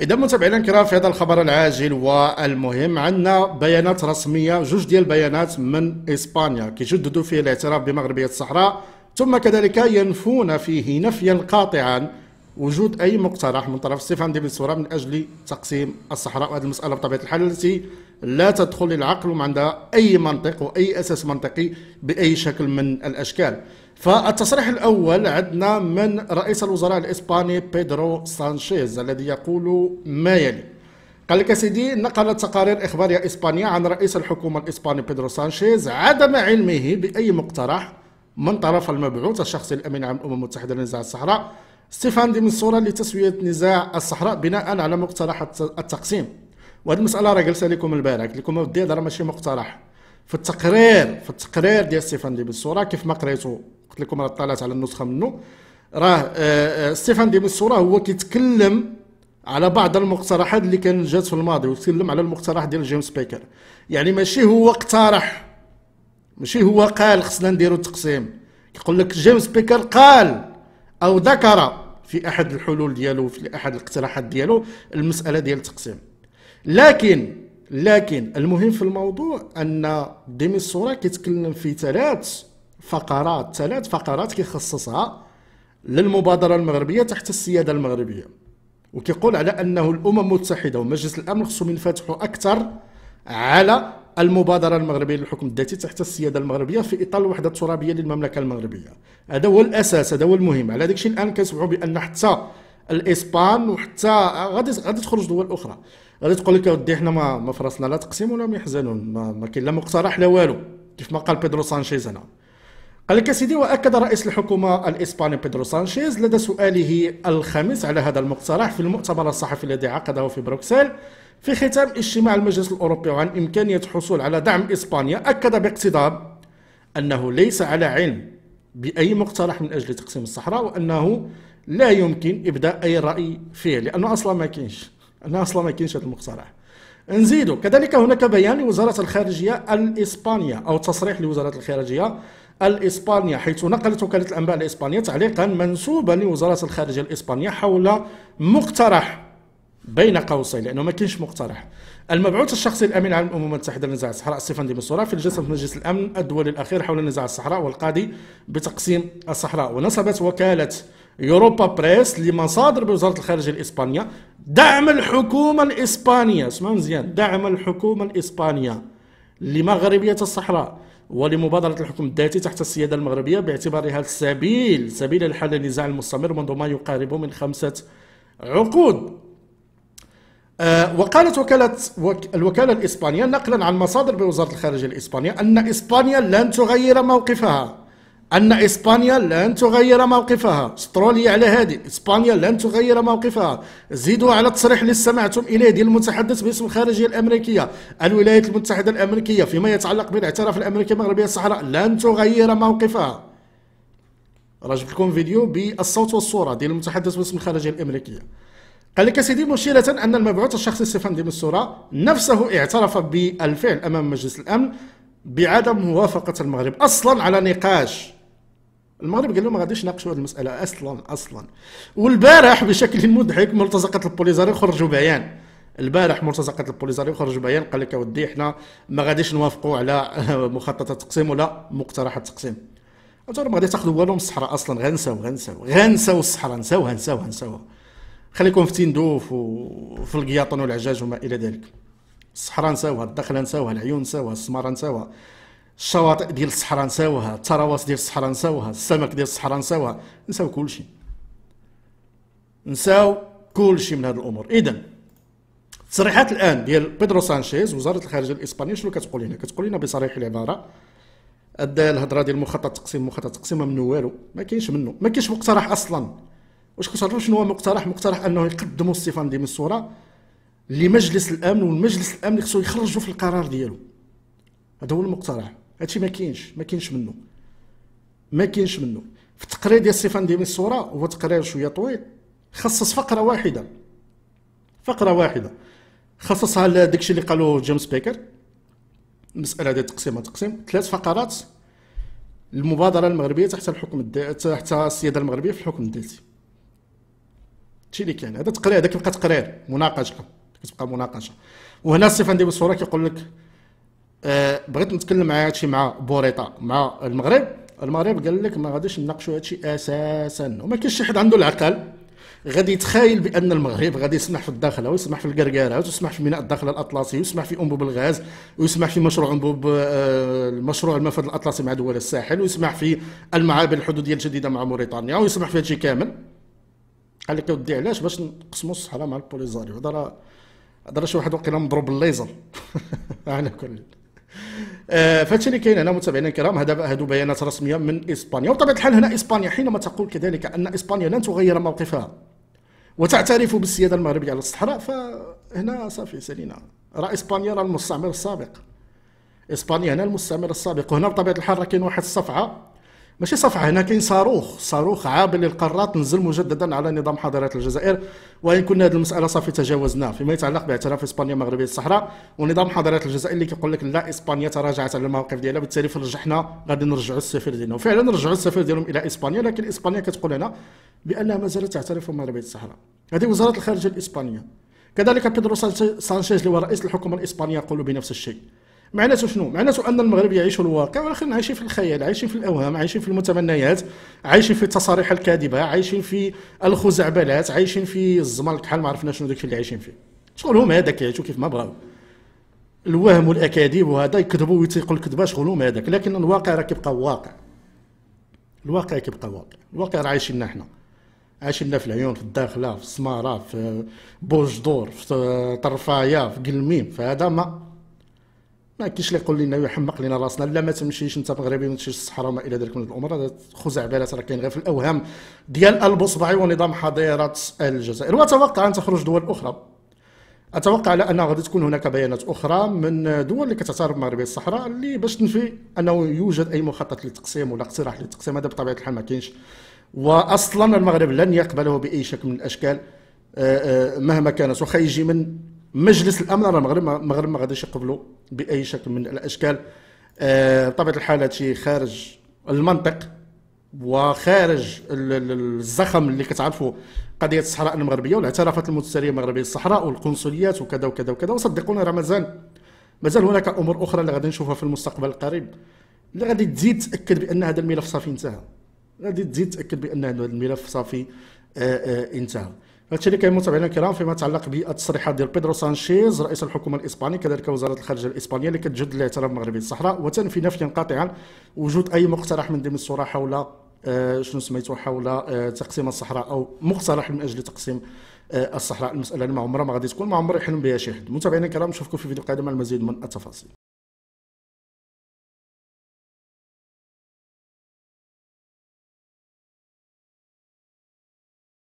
إذا متابعينا الكرام في هذا الخبر العاجل والمهم عندنا بيانات رسمية جوج ديال البيانات من إسبانيا كيجددوا فيه الاعتراف بمغربية الصحراء ثم كذلك ينفون فيه نفيا قاطعا وجود أي مقترح من طرف ستيفان دي بنسورا من أجل تقسيم الصحراء وهذه المسألة بطبيعة الحال التي لا تدخل للعقل وما عندها أي منطق وأي أساس منطقي بأي شكل من الأشكال فالتصريح الأول عندنا من رئيس الوزراء الإسباني بيدرو سانشيز الذي يقول ما يلي قال لك سيدي نقلت تقارير إخبارية إسبانية عن رئيس الحكومة الإسباني بيدرو سانشيز عدم علمه بأي مقترح من طرف المبعوث الشخصي الأمين عام الأمم المتحدة لنزاع الصحراء ستيفان دي منصورة لتسوية نزاع الصحراء بناء على مقترح التقسيم وهذه المسألة راه قلتها لكم البارك لكم ودي هذا ماشي مقترح في التقرير في التقرير ديال ستيفان دي بالصوره كيف ما قريتو قلت لكم راه طلعت على النسخه منه راه آه، آه، ستيفان دي بالصوره هو كيتكلم على بعض المقترحات اللي كانت جات في الماضي وتكلم على المقترح ديال جيمس بيكر يعني ماشي هو اقترح ماشي هو قال خصنا نديرو التقسيم كيقول لك جيمس بيكر قال او ذكر في احد الحلول ديالو في احد الاقتراحات ديالو المساله ديال التقسيم لكن لكن المهم في الموضوع ان ديمي الصوره كيتكلم في ثلاث فقرات ثلاث فقرات كيخصصها للمبادره المغربيه تحت السياده المغربيه وكيقول على انه الامم المتحده ومجلس الامن خصهم ينفتحوا اكثر على المبادره المغربيه للحكم الذاتي تحت السياده المغربيه في اطار الوحده الترابيه للمملكه المغربيه هذا هو الاساس هذا هو المهم على داكشي الان كنسمعوا بان حتى الاسبان وحتى غادي غادي تخرج دول اخرى غادي تقول لك اودي حنا ما, ما فرصنا لا تقسيم ولا ما يحزنون ما, ما كاين لا مقترح لا والو كيف ما قال بيدرو سانشيز هنا قال لك سيدي واكد رئيس الحكومه الاسباني بيدرو سانشيز لدى سؤاله الخامس على هذا المقترح في المؤتمر الصحفي الذي عقده في بروكسل في ختام اجتماع المجلس الاوروبي عن امكانيه الحصول على دعم اسبانيا اكد باقتضاب انه ليس على علم باي مقترح من اجل تقسيم الصحراء وانه لا يمكن ابداء اي راي فيه لانه اصلا ما كاينش لانه اصلا ما كاينش هذا المقترح نزيدوا كذلك هناك بيان لوزاره الخارجيه الاسبانيه او تصريح لوزاره الخارجيه الإسبانية حيث نقلت وكالة الأنباء الإسبانية تعليقا منسوبا لوزارة الخارجية الإسبانية حول مقترح بين قوسين لأنه ما كاينش مقترح المبعوث الشخصي الأمين عام الأمم المتحدة لنزاع الصحراء ستيفان دي في الجلسة في مجلس الأمن الدولي الأخير حول نزاع الصحراء والقاضي بتقسيم الصحراء ونصبت وكالة يوروبا بريس لمصادر بوزاره الخارجيه الاسبانيه دعم الحكومه الاسبانيه اسمع مزيان دعم الحكومه الاسبانيه لمغربيه الصحراء ولمبادرة الحكم الذاتي تحت السيادة المغربية باعتبارها السبيل سبيل الحل النزاع المستمر منذ ما يقارب من خمسة عقود آه، وقالت وكالة الوكالة الإسبانية نقلا عن مصادر بوزارة الخارجية الإسبانية أن إسبانيا لن تغير موقفها أن إسبانيا لن تغير موقفها استراليا على هذه إسبانيا لن تغير موقفها زيدوا على التصريح اللي استمعتم إليه ديال المتحدث باسم الخارجية الأمريكية الولايات المتحدة الأمريكية فيما يتعلق بالاعتراف الأمريكي بمغربية الصحراء لن تغير موقفها راجبت لكم فيديو بالصوت والصورة ديال المتحدث باسم الخارجية الأمريكية قال لك سيدي مشيرة أن المبعوث الشخصي ستيفان الصورة نفسه اعترف بالفعل أمام مجلس الأمن بعدم موافقة المغرب أصلا على نقاش المغرب قال لهم ما غاديش ناقشوا هذه المساله اصلا اصلا والبارح بشكل مضحك ملتزقه البوليزاري خرجوا بيان البارح ملتصقه البوليزاري خرجوا بيان قال لك اودي حنا ما غاديش نوافقوا على مخطط التقسيم ولا مقترح التقسيم انتوا ما غادي تاخذوا والو من الصحراء اصلا غنساو غنساو غنساو الصحراء نساوها نساوها نساوها خليكم في تندوف وفي القياطن والعجاج وما الى ذلك الصحراء نساوها الدخله نساوها العيون نساوها السماره نساوها الشواطئ ديال الصحراء نساوها الثروات ديال الصحراء نساوها السمك ديال الصحراء نساوها نساو كلشي نساو كلشي من هذه الامور اذا التصريحات الان ديال بيدرو سانشيز وزاره الخارجيه الاسبانيه شنو كتقول لنا كتقول لنا بصريح العباره ادى الهضره ديال مخطط التقسيم مخطط التقسيم منه والو ما كاينش منه ما كاينش مقترح اصلا واش كتعرفوا شنو هو مقترح مقترح انه يقدموا ستيفان دي من الصوره لمجلس الامن والمجلس الامن خصو يخرجوا في القرار ديالو هذا هو المقترح هادشي ما كاينش ما كاينش منه ما كاينش منه في التقرير ديال ستيفان ديمي الصوره هو تقرير شويه طويل خصص فقره واحده فقره واحده خصصها لداكشي اللي قالو جيمس بيكر المساله ديال تقسيم تقسيم ثلاث فقرات المبادره المغربيه تحت الحكم الدي... تحت السياده المغربيه في الحكم الدلتي هادشي اللي كان هذا تقرير هذا كيبقى تقرير مناقشه كتبقى مناقشه وهنا ستيفان ديمي الصوره كيقول لك آه، بغيت نتكلم مع هادشي مع بوريطه مع المغرب المغرب قال لك ما غاديش نناقشوا هادشي اساسا وما كاينش شي حد عنده العقل غادي يتخايل بان المغرب غادي يسمح في الداخله ويسمح في الكركارات ويسمح في ميناء الداخله الاطلسي ويسمح في انبوب الغاز ويسمح في مشروع انبوب المشروع آه، المفاد الاطلسي مع دول الساحل ويسمح في المعابر الحدوديه الجديده مع موريتانيا ويسمح في هادشي كامل قال لك ودي علاش باش نقسموا الصحراء مع البوليزاريو هذا راه هذا شي واحد وقيلا مضروب الليزر على كل آه، فهادشي اللي كاين هنا متابعينا الكرام هذا هادو بيانات رسميه من اسبانيا وبطبيعه الحال هنا اسبانيا حينما تقول كذلك ان اسبانيا لن تغير موقفها وتعترف بالسياده المغربيه على الصحراء فهنا صافي سالينا راه اسبانيا راه المستعمر السابق اسبانيا هنا المستعمر السابق وهنا بطبيعه الحال راه كاين واحد الصفعه ماشي صفحه هنا كاين صاروخ صاروخ عابر للقارات نزل مجددا على نظام حضاره الجزائر وان كنا هذه المساله صافي تجاوزناها فيما يتعلق باعتراف اسبانيا مغربيه الصحراء ونظام حضاره الجزائر اللي كيقول لك لا اسبانيا تراجعت على الموقف ديالها بالتالي فرجحنا غادي نرجعوا السفير ديالنا وفعلا رجعوا السفير ديالهم الى اسبانيا لكن اسبانيا كتقول هنا بانها ما زالت تعترف بمغربيه الصحراء هذه وزاره الخارجيه الاسبانيه كذلك بيدرو سانشيز اللي هو رئيس الحكومه الاسبانيه يقول بنفس الشيء معناته شنو معناته ان المغرب يعيش الواقع ولكن عايشين في الخيال عايشين في الاوهام عايشين في المتمنيات عايشين في التصاريح الكاذبه عايشين في الخزعبلات عايشين في الزمر بحال ما عرفنا شنو داكشي اللي عايشين فيه شغلهم هذاك كيعيشوا كيف ما بغاو الوهم والاكاذيب وهذا يكذبوا ويتيقوا الكذبه شغلهم هذاك لكن الواقع راه كيبقى واقع الواقع كيبقى واقع الواقع راه عايشيننا حنا عايشيننا في العيون في الداخله في السماره في بوجدور في طرفايه في قلميم فهذا ما ما كاينش اللي يقول لنا يحمق لنا راسنا لا ما تمشيش انت مغربي ما تمشيش الصحراء وما الى ذلك من الامور هذا خزعبلات راه كاين غير في الاوهام ديال البصبعي ونظام حظيره الجزائر واتوقع ان تخرج دول اخرى اتوقع على انه غادي تكون هناك بيانات اخرى من دول اللي كتعترف بمغربيه الصحراء اللي باش تنفي انه يوجد اي مخطط للتقسيم ولا اقتراح للتقسيم هذا بطبيعه الحال ما كاينش واصلا المغرب لن يقبله باي شكل من الاشكال آه، آه، مهما كانت وخا يجي من مجلس الامن راه المغرب المغرب ما غاديش يقبلوا باي شكل من الاشكال آه، بطبيعه الحال هادشي خارج المنطق وخارج الزخم اللي كتعرفوا قضيه الصحراء المغربيه والاعترافات المتساريه المغربيه الصحراء والقنصليات وكذا وكذا وكذا وصدقونا راه مازال مازال هناك امور اخرى اللي غادي نشوفها في المستقبل القريب اللي غادي تزيد تاكد بان هذا الملف صافي انتهى غادي تزيد تاكد بان هذا الملف صافي آه، آه، انتهى هذا الشيء اللي كاين متابعينا الكرام فيما يتعلق بالتصريحات ديال بيدرو سانشيز رئيس الحكومه الاسبانيه كذلك وزاره الخارجيه الاسبانيه اللي كتجد الاعتراف المغربي بالصحراء وتنفي نفيا قاطعا وجود اي مقترح من ضمن الصوره حول آه، شنو سميتو حول آه، تقسيم الصحراء او مقترح من اجل تقسيم آه، الصحراء المساله اللي ما عمرها ما غادي تكون ما عمر يحلم بها شي حد متابعينا الكرام نشوفكم في فيديو قادم المزيد من التفاصيل